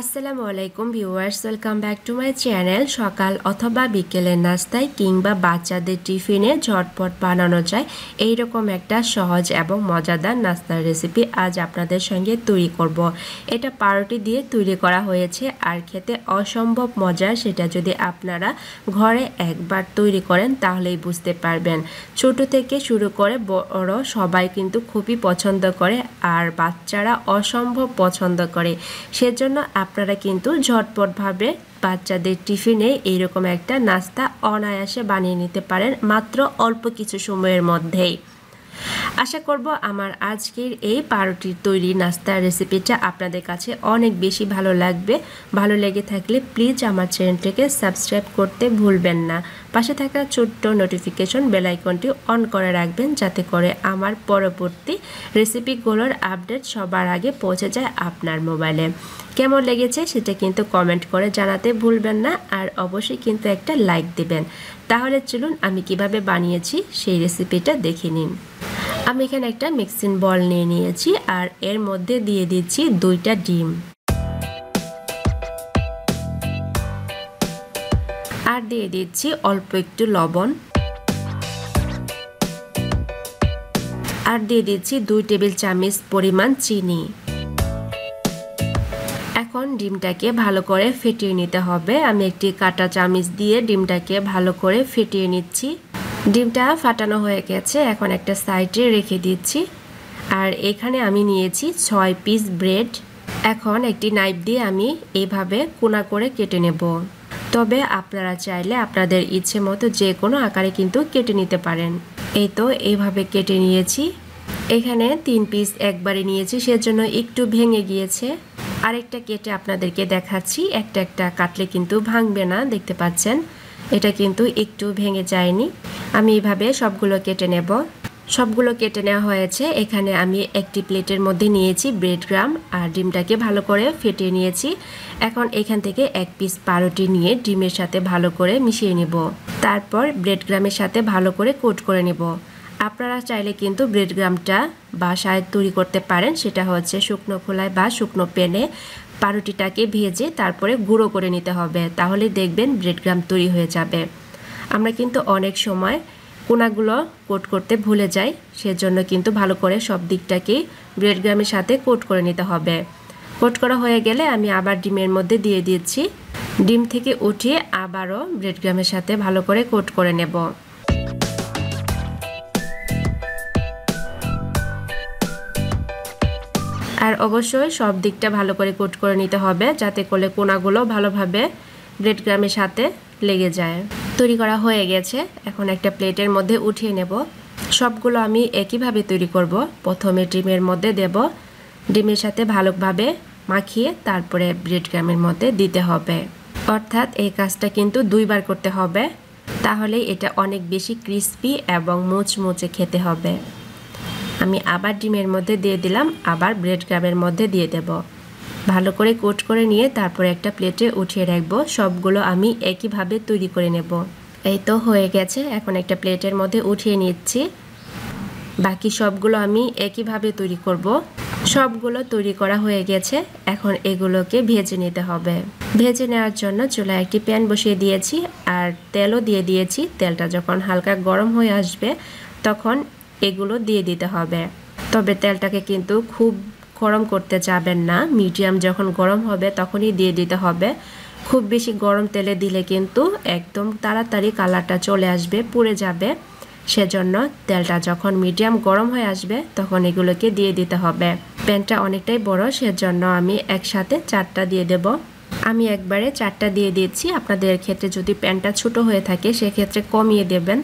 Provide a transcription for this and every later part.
আসসালামু আলাইকুম viewers welcome back to my channel সকাল অথবা বিকেলের নাস্তায় কিংবা বাচ্চাদের টিফিনে ঝটপট বানানো যায় এই রকম একটা সহজ এবং মজাদার নাস্তার রেসিপি আজ আপনাদের সঙ্গে তৈরি করব। এটা পাউরুটি দিয়ে তৈরি করা হয়েছে আর খেতে অসম্ভব মজার সেটা যদি আপনারা ঘরে একবার তৈরি করেন তাহলেই বুঝতে পারবেন ছোট থেকে শুরু করে বড় সবাই কিন্তু খুবই পছন্দ করে আর বাচ্চারা অসম্ভব পছন্দ করে সেজন্য আপনারা কিন্তু ঝটপটভাবে বাচ্চাদের টিফিনে এইরকম একটা নাস্তা অনায়াসে বানিয়ে নিতে পারেন মাত্র অল্প কিছু সময়ের মধ্যেই আশা করব আমার আজকের এই পাউরুটির তৈরি নাস্তার রেসিপিটা আপনাদের কাছে অনেক বেশি ভালো লাগবে ভালো লেগে থাকলে প্লিজ আমার চ্যানেলটিকে সাবস্ক্রাইব করতে ভুলবেন না পাশে থাকা ছোট্ট নোটিফিকেশন বেলাইকনটি অন করে রাখবেন যাতে করে আমার পরবর্তী রেসিপিগুলোর আপডেট সবার আগে পৌঁছে যায় আপনার মোবাইলে কেমন লেগেছে সেটা কিন্তু কমেন্ট করে জানাতে ভুলবেন না আর অবশ্যই কিন্তু একটা লাইক দেবেন তাহলে চলুন আমি কিভাবে বানিয়েছি সেই রেসিপিটা দেখে নিন আমি এখানে একটা মিক্সিং বল নিয়ে নিয়েছি আর এর মধ্যে দিয়ে দিচ্ছি দুইটা ডিম আর দিয়ে দিচ্ছি অল্প একটু লবণ আর দিয়ে দিচ্ছি দুই টেবিল চামচ পরিমাণ চিনি ডিমটাকে ভালো করে ফেটিয়ে নিতে হবে আমি একটি কাটা চামিচ দিয়ে ডিমটাকে ভালো করে ফেটিয়ে নিচ্ছি ডিমটা ফাটানো হয়ে গেছে এখন একটা সাইডে রেখে দিচ্ছি আর এখানে আমি নিয়েছি ছয় পিস ব্রেড এখন একটি নাইফ দিয়ে আমি এইভাবে কোনা করে কেটে নেব তবে আপনারা চাইলে আপনাদের ইচ্ছে মতো যে কোনো আকারে কিন্তু কেটে নিতে পারেন এই তো এইভাবে কেটে নিয়েছি এখানে তিন পিস একবারে নিয়েছি সেজন্য একটু ভেঙে গিয়েছে আরেকটা কেটে আপনাদেরকে দেখাচ্ছি একটা একটা কাটলে কিন্তু ভাঙবে না দেখতে পাচ্ছেন এটা কিন্তু একটু ভেঙে যায়নি আমি এভাবে সবগুলো কেটে নেব সবগুলো কেটে নেওয়া হয়েছে এখানে আমি একটি প্লেটের মধ্যে নিয়েছি ব্রেড গ্রাম আর ডিমটাকে ভালো করে ফেটিয়ে নিয়েছি এখন এখান থেকে এক পিস পাউরুটি নিয়ে ডিমের সাথে ভালো করে মিশিয়ে নেব তারপর ব্রেড গ্রামের সাথে ভালো করে কোট করে নেব আপনারা চাইলে কিন্তু ব্রেডগ্রামটা সায়ের তৈরি করতে পারেন সেটা হচ্ছে শুকনো খোলায় বা শুকনো প্যানে পাউরুটিটাকে ভেজে তারপরে গুঁড়ো করে নিতে হবে তাহলে দেখবেন ব্রেডগ্রাম তৈরি হয়ে যাবে আমরা কিন্তু অনেক সময় কোনাগুলো কোট করতে ভুলে যাই সেজন্য কিন্তু ভালো করে সব দিকটাকেই ব্রেডগ্রামের সাথে কোট করে নিতে হবে কোট করা হয়ে গেলে আমি আবার ডিমের মধ্যে দিয়ে দিচ্ছি ডিম থেকে উঠিয়ে আবারও ব্রেডগ্রামের সাথে ভালো করে কোট করে নেব আর অবশ্যই সব দিকটা ভালো করে কোট করে নিতে হবে যাতে করে কোনাগুলো ভালোভাবে ব্রেড গ্রামের সাথে লেগে যায় তৈরি করা হয়ে গেছে এখন একটা প্লেটের মধ্যে উঠিয়ে নেব সবগুলো আমি একইভাবে তৈরি করব প্রথমে ডিমের মধ্যে দেব ডিমের সাথে ভালোভাবে মাখিয়ে তারপরে ব্রেড গ্রামের মধ্যে দিতে হবে অর্থাৎ এই কাজটা কিন্তু দুইবার করতে হবে তাহলে এটা অনেক বেশি ক্রিস্পি এবং মুচমুচে খেতে হবে আমি আবার ডিমের মধ্যে দিয়ে দিলাম আবার ব্রেড ক্রামের মধ্যে দিয়ে দেব ভালো করে কোট করে নিয়ে তারপরে একটা প্লেটে উঠিয়ে রাখবো সবগুলো আমি একইভাবে তৈরি করে নেব এই তো হয়ে গেছে এখন একটা প্লেটের মধ্যে উঠিয়ে নিচ্ছি বাকি সবগুলো আমি একইভাবে তৈরি করব। সবগুলো তৈরি করা হয়ে গেছে এখন এগুলোকে ভেজে নিতে হবে ভেজে নেওয়ার জন্য চুলায় একটি প্যান বসিয়ে দিয়েছি আর তেলও দিয়ে দিয়েছি তেলটা যখন হালকা গরম হয়ে আসবে তখন এগুলো দিয়ে দিতে হবে তবে তেলটাকে কিন্তু খুব গরম করতে যাবেন না মিডিয়াম যখন গরম হবে তখনই দিয়ে দিতে হবে খুব বেশি গরম তেলে দিলে কিন্তু একদম তাড়াতাড়ি কালারটা চলে আসবে পুড়ে যাবে সেজন্য তেলটা যখন মিডিয়াম গরম হয়ে আসবে তখন এগুলোকে দিয়ে দিতে হবে প্যানটা অনেকটাই বড় সেজন্য আমি একসাথে চারটা দিয়ে দেব আমি একবারে চারটা দিয়ে দিচ্ছি আপনাদের ক্ষেত্রে যদি প্যানটা ছোটো হয়ে থাকে সেক্ষেত্রে কমিয়ে দেবেন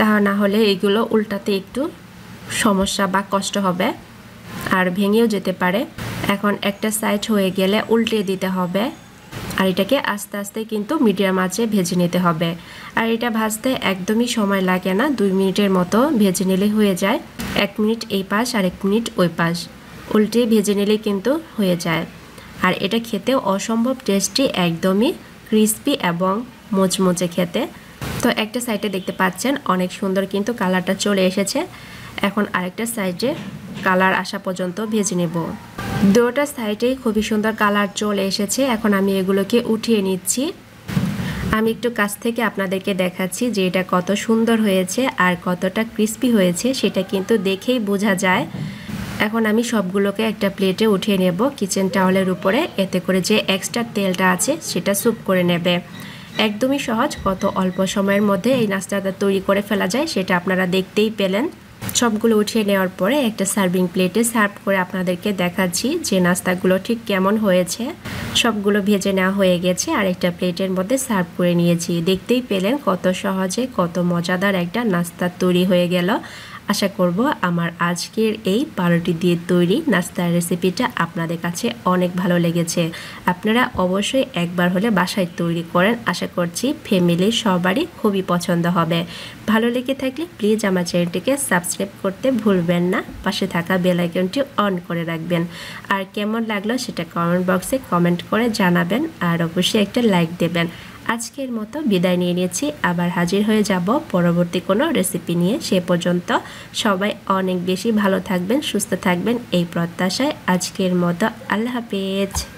তা না হলে এগুলো উল্টাতে একটু সমস্যা বা কষ্ট হবে আর ভেঙেও যেতে পারে এখন একটা সাইড হয়ে গেলে উল্টে দিতে হবে আর এটাকে আস্তে আস্তে কিন্তু মিডিয়াম আঁচে ভেজে নিতে হবে আর এটা ভাজতে একদমই সময় লাগে না দুই মিনিটের মতো ভেজে নিলে হয়ে যায় এক মিনিট এই পাশ আর এক মিনিট ওই পাশ উল্টে ভেজে নিলে কিন্তু হয়ে যায় আর এটা খেতেও অসম্ভব টেস্টি একদমই ক্রিসপি এবং মোচমোচে খেতে তো একটা সাইডে দেখতে পাচ্ছেন অনেক সুন্দর কিন্তু কালারটা চলে এসেছে এখন আরেকটা সাইডে কালার আসা পর্যন্ত ভেজে নেব দুটা সাইডেই খুবই সুন্দর কালার চলে এসেছে এখন আমি এগুলোকে উঠিয়ে নিচ্ছি আমি একটু কাছ থেকে আপনাদেরকে দেখাচ্ছি যে এটা কত সুন্দর হয়েছে আর কতটা ক্রিস্পি হয়েছে সেটা কিন্তু দেখেই বোঝা যায় এখন আমি সবগুলোকে একটা প্লেটে উঠিয়ে নেব কিচেন টাওয়ালের উপরে এতে করে যে এক্সট্রা তেলটা আছে সেটা স্যুপ করে নেবে একদমই সহজ কত অল্প সময়ের মধ্যে এই নাস্তাটা তৈরি করে ফেলা যায় সেটা আপনারা দেখতেই পেলেন সবগুলো উঠিয়ে নেওয়ার পরে একটা সার্ভিং প্লেটে সার্ভ করে আপনাদেরকে দেখাচ্ছি যে নাস্তাগুলো ঠিক কেমন হয়েছে সবগুলো ভেজে নেওয়া হয়ে গেছে আর একটা প্লেটের মধ্যে সার্ভ করে নিয়েছি দেখতেই পেলেন কত সহজে কত মজাদার একটা নাস্তা তৈরি হয়ে গেল আশা করব আমার আজকের এই পাউরুটি দিয়ে তৈরি নাস্তার রেসিপিটা আপনাদের কাছে অনেক ভালো লেগেছে আপনারা অবশ্যই একবার হলে বাসায় তৈরি করেন আশা করছি ফ্যামিলির সবারই খুবই পছন্দ হবে ভালো লেগে থাকলে প্লিজ আমার চ্যানেলটিকে সাবস্ক্রাইব করতে ভুলবেন না পাশে থাকা বেলাইকনটি অন করে রাখবেন আর কেমন লাগলো সেটা কমেন্ট বক্সে কমেন্ট করে জানাবেন আর অবশ্যই একটা লাইক দেবেন আজকের মতো বিদায় নিয়ে নিয়েছি আবার হাজির হয়ে যাব পরবর্তী কোনো রেসিপি নিয়ে সে পর্যন্ত সবাই অনেক বেশি ভালো থাকবেন সুস্থ থাকবেন এই প্রত্যাশায় আজকের মতো আল্লাহ হাফেজ